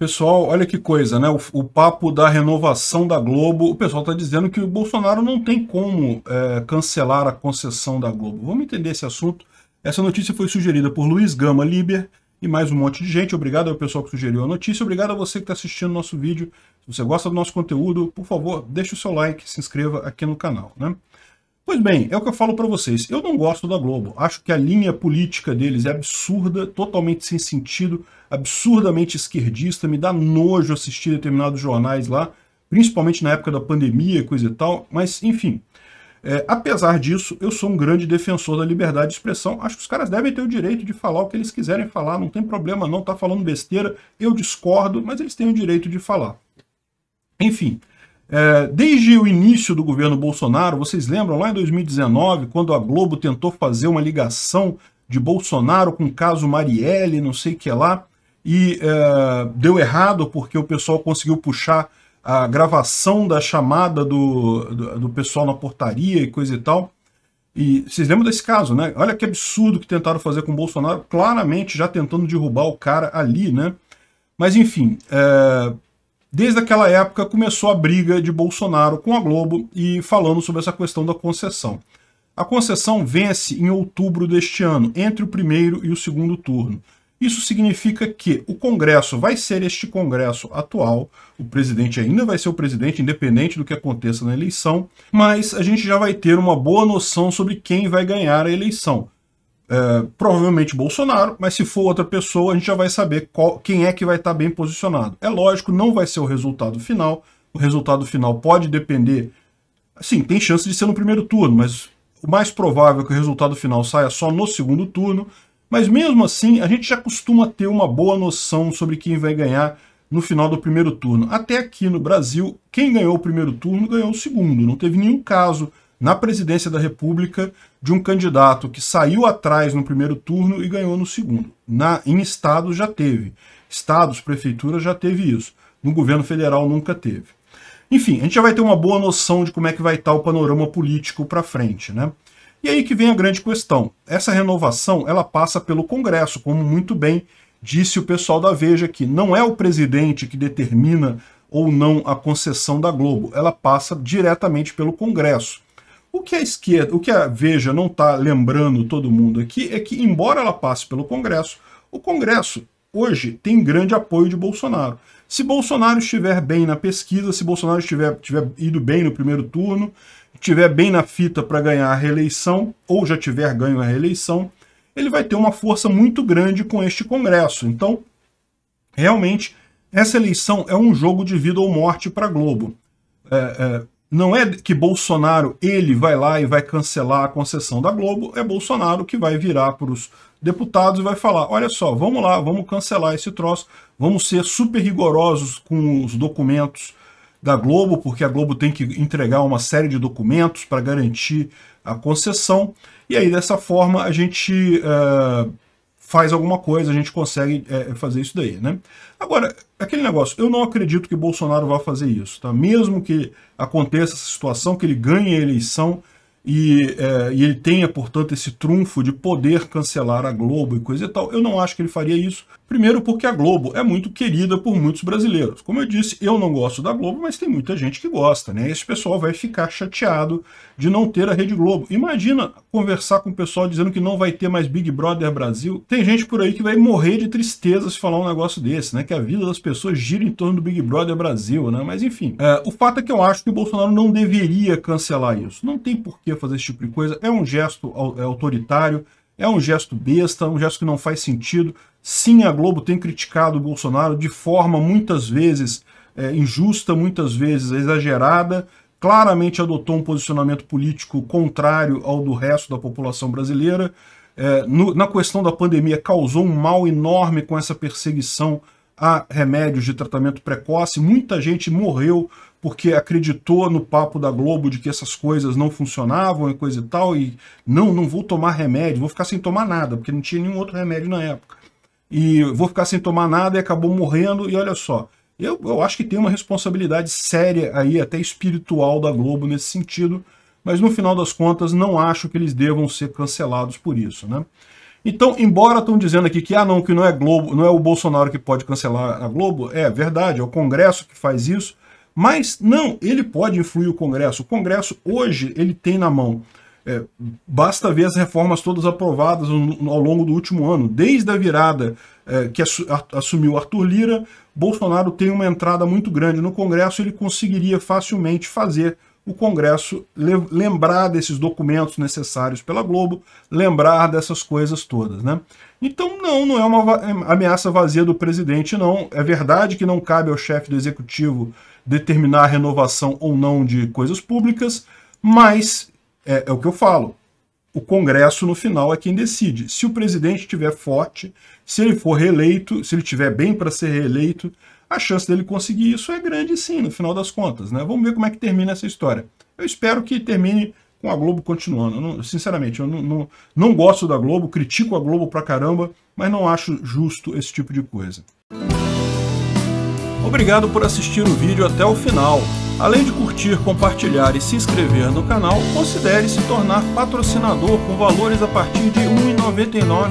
Pessoal, olha que coisa, né? O, o, papo da renovação da Globo, o pessoal está dizendo que o Bolsonaro não tem como é, cancelar a concessão da Globo. Vamos entender esse assunto. Essa notícia foi sugerida por Luiz Gama Liber e mais um monte de gente. Obrigado ao pessoal que sugeriu a notícia. Obrigado a você que está assistindo nosso vídeo. Se você gosta do nosso conteúdo, por favor, deixe o seu like, se inscreva aqui no canal, né? Pois bem, é o que eu falo para vocês. Eu não gosto da Globo. Acho que a linha política deles é absurda, totalmente sem sentido, absurdamente esquerdista. Me dá nojo assistir determinados jornais lá, principalmente na época da pandemia, coisa e tal. Mas, enfim, é, apesar disso, eu sou um grande defensor da liberdade de expressão. Acho que os caras devem ter o direito de falar o que eles quiserem falar, não tem problema não, tá falando besteira, eu discordo, mas eles têm o direito de falar. Enfim, é, desde o início do governo Bolsonaro, vocês lembram lá em 2019, quando a Globo tentou fazer uma ligação de Bolsonaro com o caso Marielle, não sei o que lá, e é, deu errado porque o pessoal conseguiu puxar a gravação da chamada do, do, do, pessoal na portaria e coisa e tal. E vocês lembram desse caso, né? Olha que absurdo que tentaram fazer com o Bolsonaro, claramente já tentando derrubar o cara ali, né? Mas enfim, é, Desde aquela época começou a briga de Bolsonaro com a Globo e falando sobre essa questão da concessão. A concessão vence em outubro deste ano, entre o primeiro e o segundo turno. Isso significa que o Congresso vai ser este Congresso atual, o presidente ainda vai ser o presidente, independente do que aconteça na eleição, mas a gente já vai ter uma boa noção sobre quem vai ganhar a eleição é, provavelmente Bolsonaro, mas se for outra pessoa, a gente já vai saber qual, quem é que vai estar tá bem posicionado. É lógico, não vai ser o resultado final. O resultado final pode depender. Sim, tem chance de ser no primeiro turno, mas o mais provável é que o resultado final saia só no segundo turno. Mas mesmo assim, a gente já costuma ter uma boa noção sobre quem vai ganhar no final do primeiro turno. Até aqui no Brasil, quem ganhou o primeiro turno ganhou o segundo. Não teve nenhum caso na presidência da República de um candidato que saiu atrás no primeiro turno e ganhou no segundo. Na, em estados já teve. Estados, prefeituras já teve isso. No governo federal nunca teve. Enfim, a gente já vai ter uma boa noção de como é que vai estar o panorama político para frente, né? E aí que vem a grande questão. Essa renovação, ela passa pelo Congresso, como muito bem disse o pessoal da Veja aqui. Não é o presidente que determina ou não a concessão da Globo, ela passa diretamente pelo Congresso. O que a esquerda, o que a Veja não está lembrando todo mundo aqui é que, embora ela passe pelo Congresso, o Congresso hoje tem grande apoio de Bolsonaro. Se Bolsonaro estiver bem na pesquisa, se Bolsonaro estiver tiver ido bem no primeiro turno, estiver bem na fita para ganhar a reeleição, ou já tiver ganho a reeleição, ele vai ter uma força muito grande com este Congresso. Então, realmente, essa eleição é um jogo de vida ou morte para a Globo. É, é, não é que Bolsonaro, ele vai lá e vai cancelar a concessão da Globo, é Bolsonaro que vai virar para os deputados e vai falar, olha só, vamos lá, vamos cancelar esse troço, vamos ser super rigorosos com os documentos da Globo, porque a Globo tem que entregar uma série de documentos para garantir a concessão, e aí dessa forma a gente uh, faz alguma coisa, a gente consegue é, fazer isso daí, né? Agora, aquele negócio, eu não acredito que Bolsonaro vá fazer isso, tá? Mesmo que aconteça essa situação, que ele ganhe a eleição e, é, e ele tenha, portanto, esse trunfo de poder cancelar a Globo e coisa e tal, eu não acho que ele faria isso, Primeiro, porque a Globo é muito querida por muitos brasileiros. Como eu disse, eu não gosto da Globo, mas tem muita gente que gosta, né? Esse pessoal vai ficar chateado de não ter a Rede Globo. Imagina conversar com o pessoal dizendo que não vai ter mais Big Brother Brasil. Tem gente por aí que vai morrer de tristeza se falar um negócio desse, né? Que a vida das pessoas gira em torno do Big Brother Brasil, né? Mas enfim, é, o fato é que eu acho que o Bolsonaro não deveria cancelar isso. Não tem por que fazer esse tipo de coisa. É um gesto é autoritário, é um gesto besta, é um gesto que não faz sentido. Sim, a Globo tem criticado o Bolsonaro de forma muitas vezes é, injusta, muitas vezes exagerada. Claramente adotou um posicionamento político contrário ao do resto da população brasileira. É, no, na questão da pandemia, causou um mal enorme com essa perseguição a remédios de tratamento precoce. Muita gente morreu porque acreditou no papo da Globo de que essas coisas não funcionavam e coisa e tal, e não, não vou tomar remédio, vou ficar sem tomar nada, porque não tinha nenhum outro remédio na época. E vou ficar sem tomar nada e acabou morrendo, e olha só, eu, eu acho que tem uma responsabilidade séria aí, até espiritual da Globo nesse sentido, mas no final das contas não acho que eles devam ser cancelados por isso, né? Então, embora estão dizendo aqui que ah não, que não é Globo, não é o Bolsonaro que pode cancelar a Globo, é verdade, é o Congresso que faz isso, mas não, ele pode influir o Congresso. O Congresso hoje ele tem na mão. É, basta ver as reformas todas aprovadas ao longo do último ano, desde a virada é, que assumiu Arthur Lira, Bolsonaro tem uma entrada muito grande no Congresso, ele conseguiria facilmente fazer o Congresso lembrar desses documentos necessários pela Globo, lembrar dessas coisas todas, né? Então, não, não é uma é, ameaça vazia do presidente, não. É verdade que não cabe ao chefe do executivo determinar a renovação ou não de coisas públicas, mas é, é o que eu falo. O Congresso, no final, é quem decide. Se o presidente estiver forte, se ele for reeleito, se ele estiver bem para ser reeleito, a chance dele conseguir isso é grande sim, no final das contas. Né? Vamos ver como é que termina essa história. Eu espero que termine com a Globo continuando. Eu não, sinceramente, eu não, não, não, gosto da Globo, critico a Globo pra caramba, mas não acho justo esse tipo de coisa. Obrigado por assistir o vídeo até o final. Além de curtir, compartilhar e se inscrever no canal, considere se tornar patrocinador com valores a partir de R$ 1,99